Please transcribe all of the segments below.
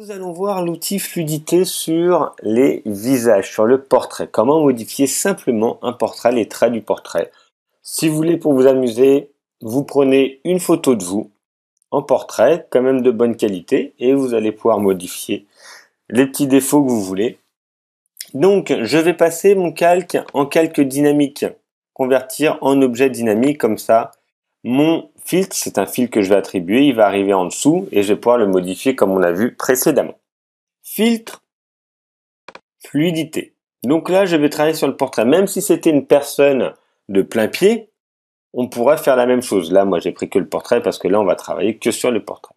Nous allons voir l'outil fluidité sur les visages, sur le portrait. Comment modifier simplement un portrait, les traits du portrait. Si vous voulez, pour vous amuser, vous prenez une photo de vous en portrait, quand même de bonne qualité, et vous allez pouvoir modifier les petits défauts que vous voulez. Donc, je vais passer mon calque en calque dynamique, convertir en objet dynamique, comme ça, mon filtre, c'est un fil que je vais attribuer, il va arriver en dessous et je vais pouvoir le modifier comme on l'a vu précédemment. Filtre, fluidité. Donc là, je vais travailler sur le portrait. Même si c'était une personne de plein pied, on pourrait faire la même chose. Là, moi, j'ai pris que le portrait parce que là, on va travailler que sur le portrait.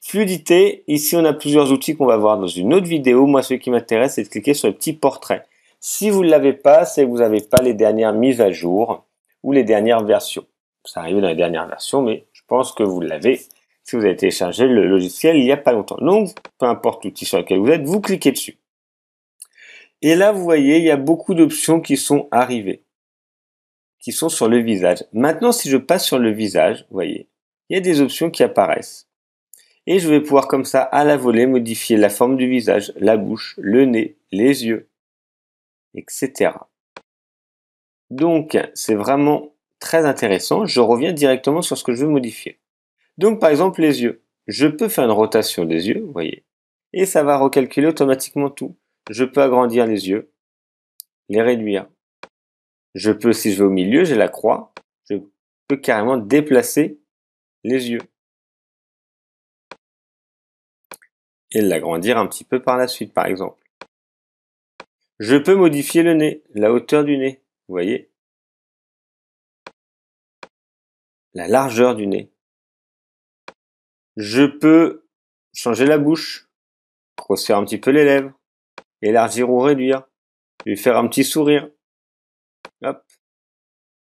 Fluidité, ici, on a plusieurs outils qu'on va voir dans une autre vidéo. Moi, ce qui m'intéresse, c'est de cliquer sur le petit portrait. Si vous ne l'avez pas, c'est que vous n'avez pas les dernières mises à jour ou les dernières versions ça arrive dans les dernières versions, mais je pense que vous l'avez si vous avez téléchargé le logiciel il n'y a pas longtemps. Donc, peu importe l'outil sur lequel vous êtes, vous cliquez dessus. Et là, vous voyez, il y a beaucoup d'options qui sont arrivées, qui sont sur le visage. Maintenant, si je passe sur le visage, vous voyez, il y a des options qui apparaissent. Et je vais pouvoir comme ça, à la volée, modifier la forme du visage, la bouche, le nez, les yeux, etc. Donc, c'est vraiment très intéressant, je reviens directement sur ce que je veux modifier. Donc par exemple les yeux. Je peux faire une rotation des yeux, vous voyez, et ça va recalculer automatiquement tout. Je peux agrandir les yeux, les réduire. Je peux, si je vais au milieu, j'ai la croix, je peux carrément déplacer les yeux. Et l'agrandir un petit peu par la suite, par exemple. Je peux modifier le nez, la hauteur du nez, vous voyez. la largeur du nez. Je peux changer la bouche, grossir un petit peu les lèvres, élargir ou réduire, lui faire un petit sourire. Hop.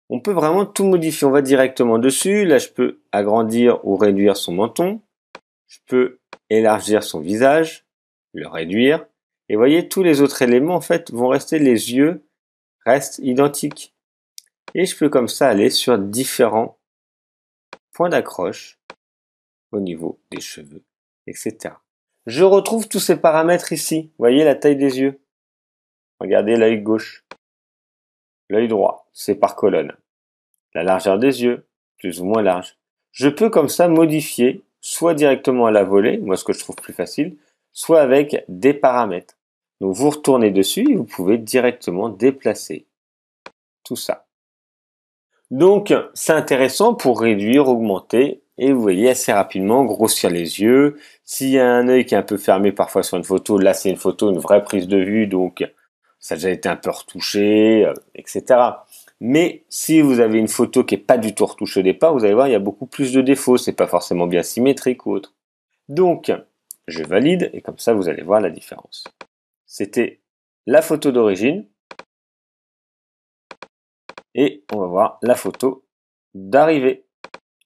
On peut vraiment tout modifier. On va directement dessus. Là, je peux agrandir ou réduire son menton. Je peux élargir son visage, le réduire. Et voyez, tous les autres éléments, en fait, vont rester, les yeux restent identiques. Et je peux comme ça aller sur différents point d'accroche au niveau des cheveux, etc. Je retrouve tous ces paramètres ici. Vous voyez la taille des yeux. Regardez l'œil gauche. L'œil droit, c'est par colonne. La largeur des yeux, plus ou moins large. Je peux comme ça modifier, soit directement à la volée, moi ce que je trouve plus facile, soit avec des paramètres. Donc vous retournez dessus et vous pouvez directement déplacer tout ça. Donc, c'est intéressant pour réduire, augmenter, et vous voyez assez rapidement grossir les yeux. S'il y a un œil qui est un peu fermé parfois sur une photo, là c'est une photo, une vraie prise de vue, donc ça a déjà été un peu retouché, euh, etc. Mais si vous avez une photo qui n'est pas du tout retouchée au départ, vous allez voir, il y a beaucoup plus de défauts, c'est pas forcément bien symétrique ou autre. Donc, je valide, et comme ça vous allez voir la différence. C'était la photo d'origine, et on va voir la photo d'arrivée.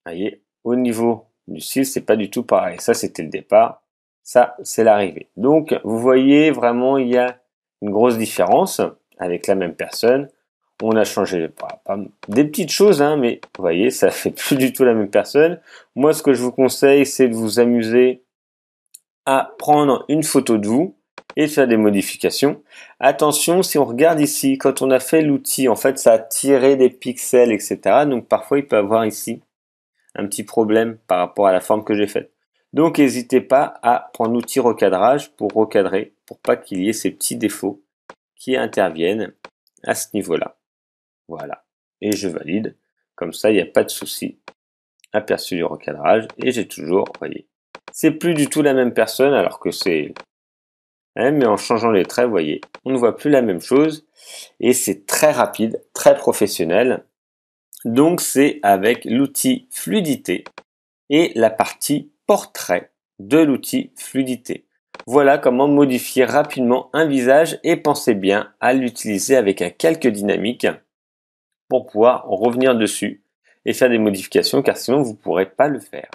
voyez, au niveau du style, c'est pas du tout pareil. Ça, c'était le départ. Ça, c'est l'arrivée. Donc, vous voyez vraiment, il y a une grosse différence avec la même personne. On a changé des petites choses, hein, mais vous voyez, ça fait plus du tout la même personne. Moi, ce que je vous conseille, c'est de vous amuser à prendre une photo de vous et faire des modifications. Attention, si on regarde ici, quand on a fait l'outil, en fait, ça a tiré des pixels, etc. Donc parfois, il peut avoir ici un petit problème par rapport à la forme que j'ai faite. Donc n'hésitez pas à prendre l'outil recadrage pour recadrer, pour pas qu'il y ait ces petits défauts qui interviennent à ce niveau-là. Voilà. Et je valide. Comme ça, il n'y a pas de souci. Aperçu du recadrage. Et j'ai toujours, vous voyez, c'est plus du tout la même personne alors que c'est Hein, mais en changeant les traits, vous voyez, on ne voit plus la même chose. Et c'est très rapide, très professionnel. Donc c'est avec l'outil fluidité et la partie portrait de l'outil fluidité. Voilà comment modifier rapidement un visage et pensez bien à l'utiliser avec un calque dynamique pour pouvoir revenir dessus et faire des modifications car sinon vous ne pourrez pas le faire.